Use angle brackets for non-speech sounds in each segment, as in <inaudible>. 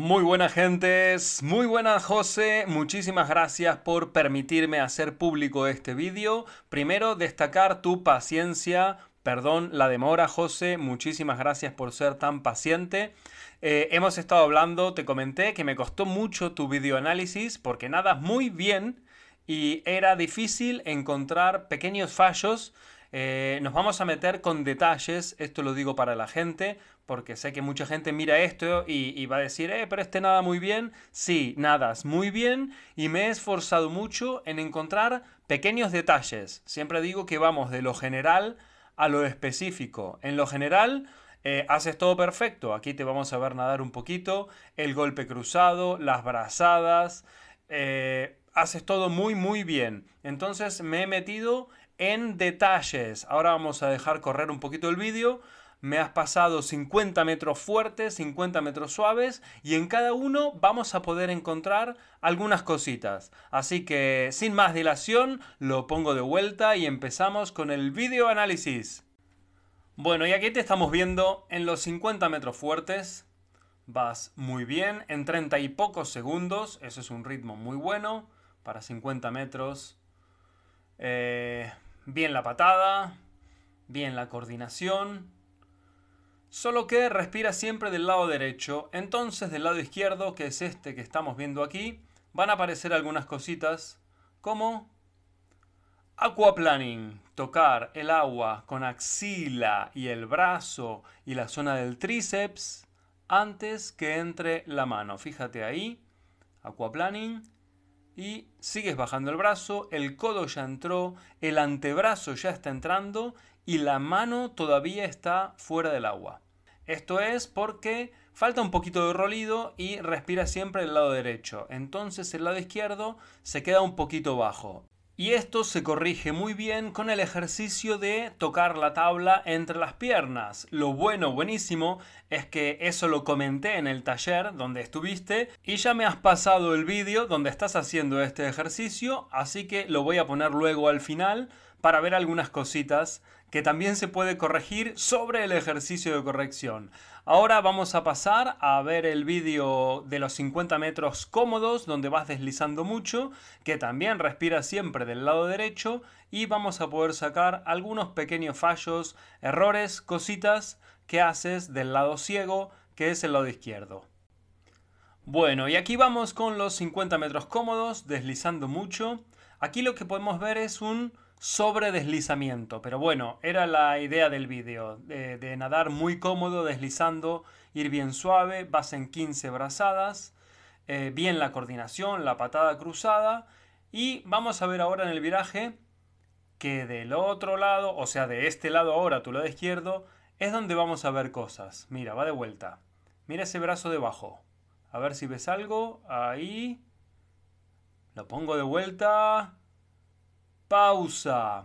Muy buenas gentes, muy buenas José, muchísimas gracias por permitirme hacer público este vídeo. Primero, destacar tu paciencia, perdón la demora José, muchísimas gracias por ser tan paciente. Eh, hemos estado hablando, te comenté que me costó mucho tu videoanálisis porque nadas muy bien y era difícil encontrar pequeños fallos eh, nos vamos a meter con detalles, esto lo digo para la gente, porque sé que mucha gente mira esto y, va a decir, eh, pero este nada muy bien. Sí, nadas muy bien y me he esforzado mucho en encontrar pequeños detalles. Siempre digo que vamos de lo general a lo específico. En lo general... Eh, haces todo perfecto. Aquí te vamos a ver nadar un poquito, el golpe cruzado, las brazadas, haces todo muy muy bien. Entonces me he metido en detalles. Ahora vamos a dejar correr un poquito el vídeo. Me has pasado 50 metros fuertes, 50 metros suaves y en cada uno vamos a poder encontrar algunas cositas. Así que sin más dilación lo pongo de vuelta y empezamos con el vídeo análisis. Bueno y aquí te estamos viendo en los 50 metros fuertes. Vas muy bien en 30 y pocos segundos. Eso es un ritmo muy bueno para 50 metros. Eh, bien la patada, bien la coordinación. Solo que respira siempre del lado derecho, entonces del lado izquierdo, que es este que estamos viendo aquí, van a aparecer algunas cositas como aquaplaning, tocar el agua con axila y el brazo y la zona del tríceps antes que entre la mano. Fíjate ahí, aquaplaning y sigues bajando el brazo, el codo ya entró, el antebrazo ya está entrando y la mano todavía está fuera del agua. Esto es porque falta un poquito de rolido y respira siempre el lado derecho. Entonces el lado izquierdo se queda un poquito bajo. Y esto se corrige muy bien con el ejercicio de tocar la tabla entre las piernas. Lo bueno, buenísimo, es que eso lo comenté en el taller donde estuviste y ya me has pasado el vídeo donde estás haciendo este ejercicio, así que lo voy a poner luego al final para ver algunas cositas que también se puede corregir sobre el ejercicio de corrección. Ahora vamos a pasar a ver el vídeo de los 50 metros cómodos donde vas deslizando mucho, que también respira siempre del lado derecho y vamos a poder sacar algunos pequeños fallos, errores, cositas que haces del lado ciego, que es el lado izquierdo. Bueno, y aquí vamos con los 50 metros cómodos, deslizando mucho. Aquí lo que podemos ver es un sobre deslizamiento. Pero bueno, era la idea del vídeo, de, nadar muy cómodo, deslizando, ir bien suave, vas en 15 brazadas, eh, bien la coordinación, la patada cruzada. Y vamos a ver ahora en el viraje que del otro lado, o sea, de este lado ahora, tu lado izquierdo, es donde vamos a ver cosas. Mira, va de vuelta. Mira ese brazo debajo. A ver si ves algo. Ahí. Lo pongo de vuelta. Pausa.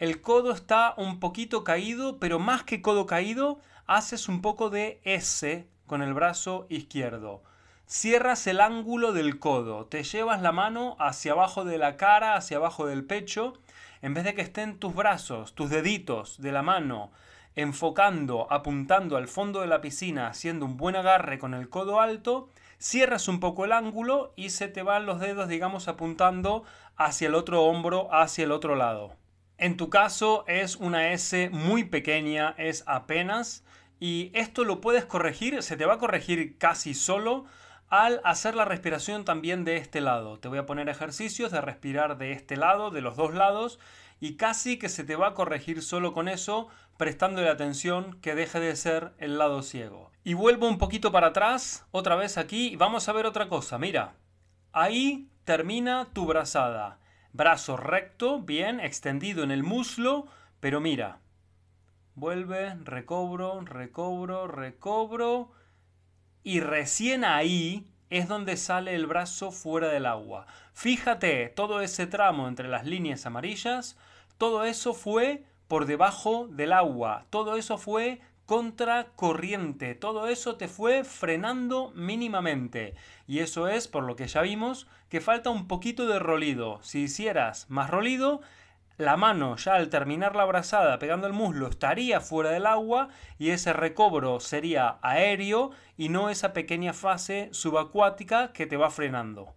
El codo está un poquito caído, pero más que codo caído, haces un poco de S con el brazo izquierdo. Cierras el ángulo del codo, te llevas la mano hacia abajo de la cara, hacia abajo del pecho, en vez de que estén tus brazos, tus deditos de la mano enfocando, apuntando al fondo de la piscina, haciendo un buen agarre con el codo alto, cierras un poco el ángulo y se te van los dedos, digamos, apuntando hacia el otro hombro, hacia el otro lado. En tu caso es una S muy pequeña, es apenas, y esto lo puedes corregir, se te va a corregir casi solo al hacer la respiración también de este lado. Te voy a poner ejercicios de respirar de este lado, de los dos lados, y casi que se te va a corregir solo con eso, la atención que deje de ser el lado ciego. Y vuelvo un poquito para atrás, otra vez aquí, y vamos a ver otra cosa. Mira, ahí termina tu brazada. Brazo recto, bien, extendido en el muslo, pero mira, vuelve, recobro, recobro, recobro y recién ahí es donde sale el brazo fuera del agua. Fíjate, todo ese tramo entre las líneas amarillas, todo eso fue por debajo del agua, todo eso fue contracorriente, todo eso te fue frenando mínimamente. Y eso es, por lo que ya vimos, que falta un poquito de rolido. Si hicieras más rolido, la mano ya al terminar la abrazada pegando el muslo estaría fuera del agua y ese recobro sería aéreo y no esa pequeña fase subacuática que te va frenando.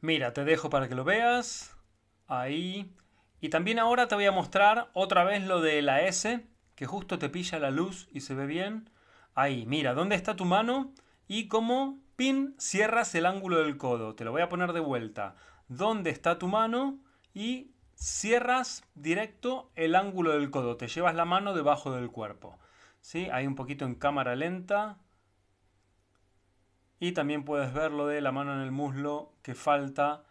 Mira, te dejo para que lo veas. Ahí. Y también ahora te voy a mostrar otra vez lo de la S, que justo te pilla la luz y se ve bien. Ahí, mira, ¿dónde está tu mano? Y cómo pin cierras el ángulo del codo. Te lo voy a poner de vuelta. ¿Dónde está tu mano? Y Cierras directo el ángulo del codo, te llevas la mano debajo del cuerpo. ¿sí? Ahí un poquito en cámara lenta. Y también puedes ver lo de la mano en el muslo que falta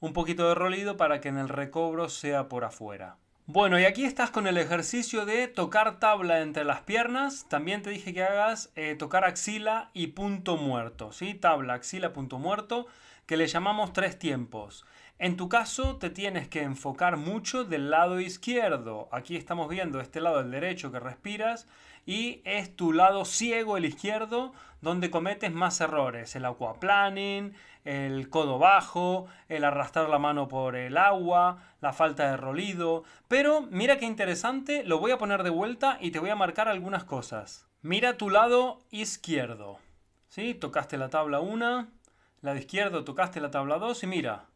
un poquito de rolido para que en el recobro sea por afuera. Bueno, y aquí estás con el ejercicio de tocar tabla entre las piernas. También te dije que hagas eh, tocar axila y punto muerto, ¿sí? Tabla, axila, punto muerto, que le llamamos tres tiempos. En tu caso te tienes que enfocar mucho del lado izquierdo. Aquí estamos viendo este lado, el derecho que respiras, y es tu lado ciego, el izquierdo, donde cometes más errores. El aquaplaning, el codo bajo, el arrastrar la mano por el agua, la falta de rolido. Pero mira qué interesante, lo voy a poner de vuelta y te voy a marcar algunas cosas. Mira tu lado izquierdo. ¿Sí? Tocaste la tabla 1, la de izquierdo tocaste la tabla 2 y mira,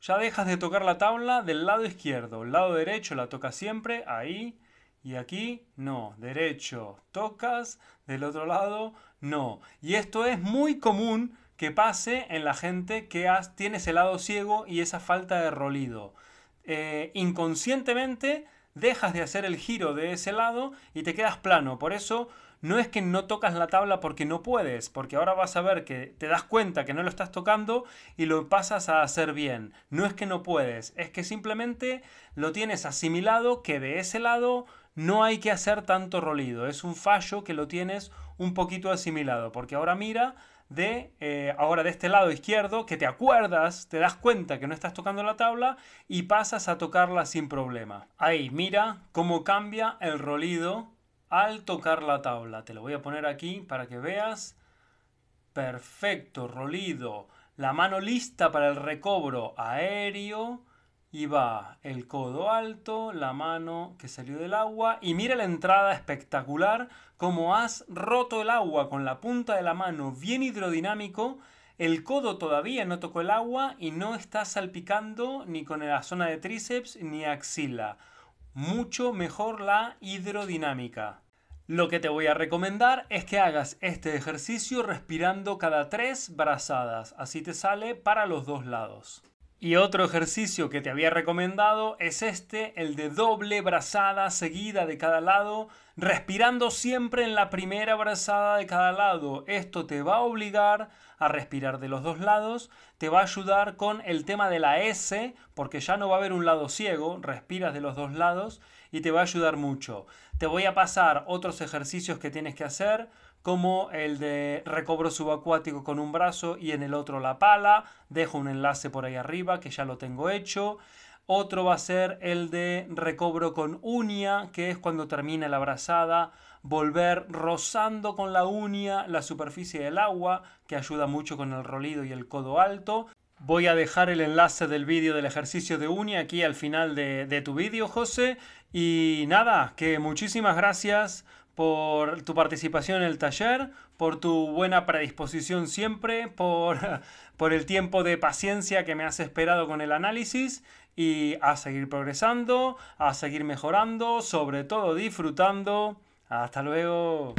ya dejas de tocar la tabla del lado izquierdo. El lado derecho la tocas siempre, ahí. Y aquí, no. Derecho, tocas. Del otro lado, no. Y esto es muy común que pase en la gente que tiene ese lado ciego y esa falta de rolido. Eh, inconscientemente dejas de hacer el giro de ese lado y te quedas plano. Por eso no es que no tocas la tabla porque no puedes, porque ahora vas a ver que te das cuenta que no lo estás tocando y lo pasas a hacer bien. No es que no puedes, es que simplemente lo tienes asimilado que de ese lado no hay que hacer tanto rolido. Es un fallo que lo tienes un poquito asimilado, porque ahora mira de eh, ahora de este lado izquierdo que te acuerdas, te das cuenta que no estás tocando la tabla y pasas a tocarla sin problema. Ahí, mira cómo cambia el rolido al tocar la tabla. Te lo voy a poner aquí para que veas. Perfecto, rolido. La mano lista para el recobro aéreo va el codo alto, la mano que salió del agua y mira la entrada espectacular, como has roto el agua con la punta de la mano, bien hidrodinámico, el codo todavía no tocó el agua y no está salpicando ni con la zona de tríceps ni axila. Mucho mejor la hidrodinámica. Lo que te voy a recomendar es que hagas este ejercicio respirando cada tres brazadas, así te sale para los dos lados. Y otro ejercicio que te había recomendado es este, el de doble brazada seguida de cada lado, respirando siempre en la primera brazada de cada lado. Esto te va a obligar a respirar de los dos lados, te va a ayudar con el tema de la S, porque ya no va a haber un lado ciego, respiras de los dos lados y te va a ayudar mucho. Te voy a pasar otros ejercicios que tienes que hacer como el de recobro subacuático con un brazo y en el otro la pala. Dejo un enlace por ahí arriba que ya lo tengo hecho. Otro va a ser el de recobro con uña, que es cuando termina la brazada, volver rozando con la uña la superficie del agua, que ayuda mucho con el rolido y el codo alto. Voy a dejar el enlace del vídeo del ejercicio de uña aquí al final de, de tu vídeo, José. Y nada, que muchísimas gracias por tu participación en el taller, por tu buena predisposición siempre, por, <laughs> por el tiempo de paciencia que me has esperado con el análisis y a seguir progresando, a seguir mejorando, sobre todo disfrutando. Hasta luego.